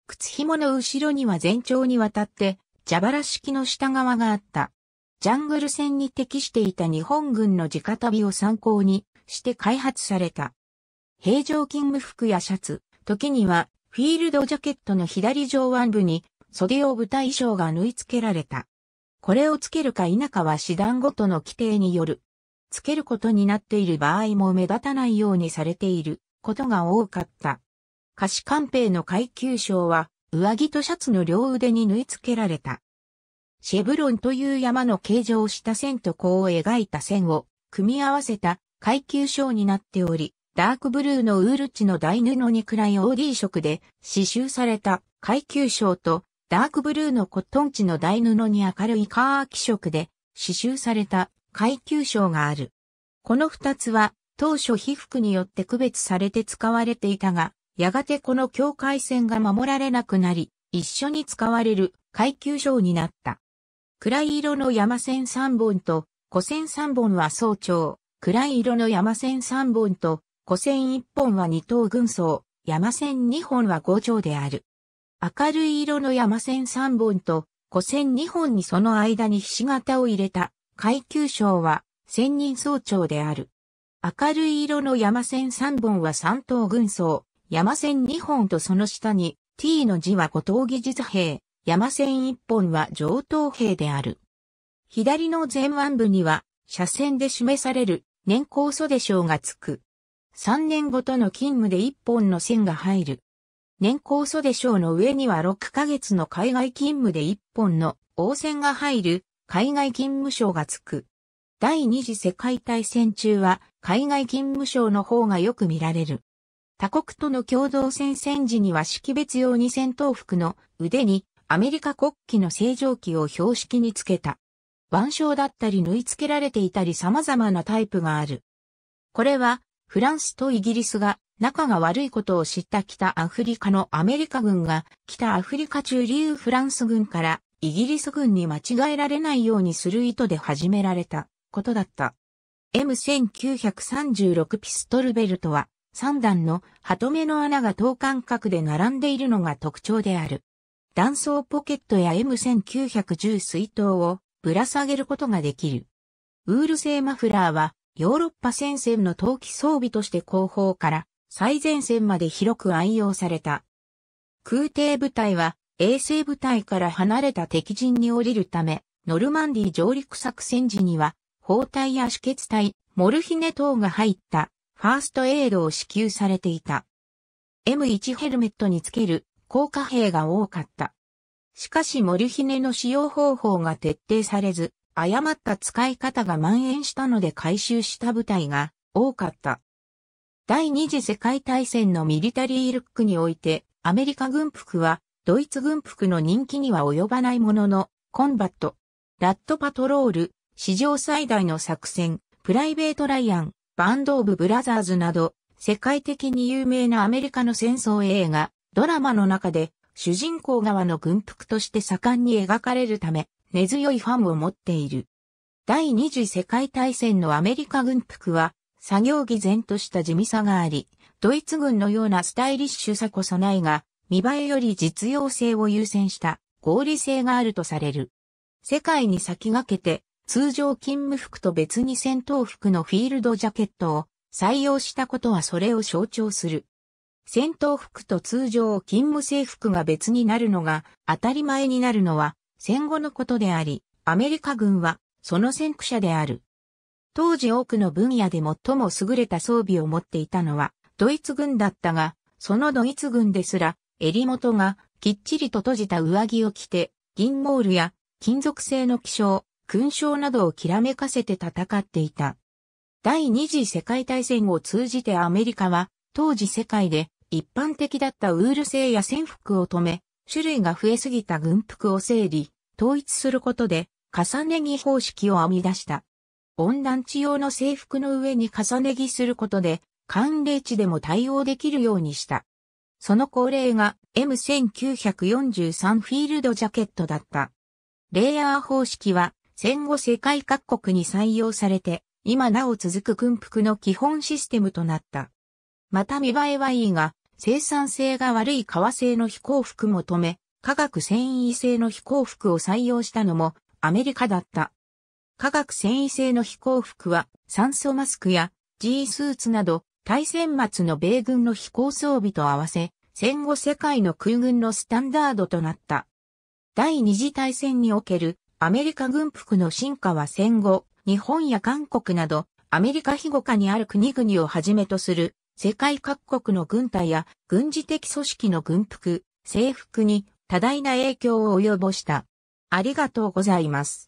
靴紐の後ろには全長にわたって蛇腹式の下側があった。ジャングル戦に適していた日本軍の直旅を参考にして開発された。平常勤務服やシャツ、時にはフィールドジャケットの左上腕部に袖を舞台衣装が縫い付けられた。これをつけるか否かは師団ごとの規定による。つけることになっている場合も目立たないようにされていることが多かった。菓子官兵の階級章は上着とシャツの両腕に縫い付けられた。シェブロンという山の形状をした線と弧を描いた線を組み合わせた階級章になっており、ダークブルーのウール地の大布に暗い OD 色で刺繍された階級章とダークブルーのコットン地の大布に明るいカーキ色で刺繍された階級章がある。この二つは当初被服によって区別されて使われていたが、やがてこの境界線が守られなくなり、一緒に使われる階級章になった。暗い色の山線三本と古線三本は総長、暗い色の山線三本と古線一本は二等軍曹、山線二本は五条である。明るい色の山線三本と古線二本にその間にひし形を入れた階級賞は千人総長である。明るい色の山線3本は三等軍曹、山線2本とその下に t の字は五等技術兵、山線1本は上等兵である。左の前腕部には斜線で示される年功袖章がつく。3年ごとの勤務で1本の線が入る。年功袖章の上には6ヶ月の海外勤務で1本の応線が入る海外勤務省がつく。第二次世界大戦中は海外勤務省の方がよく見られる。他国との共同戦線時には識別用に戦闘服の腕にアメリカ国旗の正常旗を標識につけた。腕章だったり縫い付けられていたり様々なタイプがある。これはフランスとイギリスが仲が悪いことを知った北アフリカのアメリカ軍が北アフリカ中流フランス軍からイギリス軍に間違えられないようにする意図で始められたことだった。M1936 ピストルベルトは3段のハトメの穴が等間隔で並んでいるのが特徴である。断層ポケットや M1910 水筒をぶら下げることができる。ウール製マフラーはヨーロッパ戦線の冬季装備として後方から最前線まで広く愛用された。空挺部隊は衛星部隊から離れた敵陣に降りるため、ノルマンディ上陸作戦時には、包帯や止血帯、モルヒネ等が入ったファーストエイドを支給されていた。M1 ヘルメットにつける効果兵が多かった。しかしモルヒネの使用方法が徹底されず、誤った使い方が蔓延したので回収した部隊が多かった。第二次世界大戦のミリタリールックにおいて、アメリカ軍服はドイツ軍服の人気には及ばないものの、コンバット、ラットパトロール、史上最大の作戦、プライベートライアン、バンド・オブ・ブラザーズなど、世界的に有名なアメリカの戦争映画、ドラマの中で、主人公側の軍服として盛んに描かれるため、根強いファンを持っている。第二次世界大戦のアメリカ軍服は、作業偽善とした地味さがあり、ドイツ軍のようなスタイリッシュさこそないが、見栄えより実用性を優先した合理性があるとされる。世界に先駆けて、通常勤務服と別に戦闘服のフィールドジャケットを採用したことはそれを象徴する。戦闘服と通常勤務制服が別になるのが当たり前になるのは戦後のことであり、アメリカ軍はその先駆者である。当時多くの分野で最も優れた装備を持っていたのはドイツ軍だったが、そのドイツ軍ですら襟元がきっちりと閉じた上着を着て、銀モールや金属製の気象、勲章などをきらめかせて戦っていた。第二次世界大戦を通じてアメリカは、当時世界で一般的だったウール製や戦服を止め、種類が増えすぎた軍服を整理、統一することで、重ね着方式を編み出した。温暖地用の制服の上に重ね着することで、寒冷地でも対応できるようにした。その恒例が M1943 フィールドジャケットだった。レイヤー方式は戦後世界各国に採用されて、今なお続く軍服の基本システムとなった。また見栄えはいいが、生産性が悪い革製の飛行服も止め、化学繊維製の飛行服を採用したのもアメリカだった。化学繊維製の飛行服は酸素マスクや G スーツなど大戦末の米軍の飛行装備と合わせ、戦後世界の空軍のスタンダードとなった。第二次大戦におけるアメリカ軍服の進化は戦後、日本や韓国など、アメリカ庇護下にある国々をはじめとする世界各国の軍隊や軍事的組織の軍服、制服に多大な影響を及ぼした。ありがとうございます。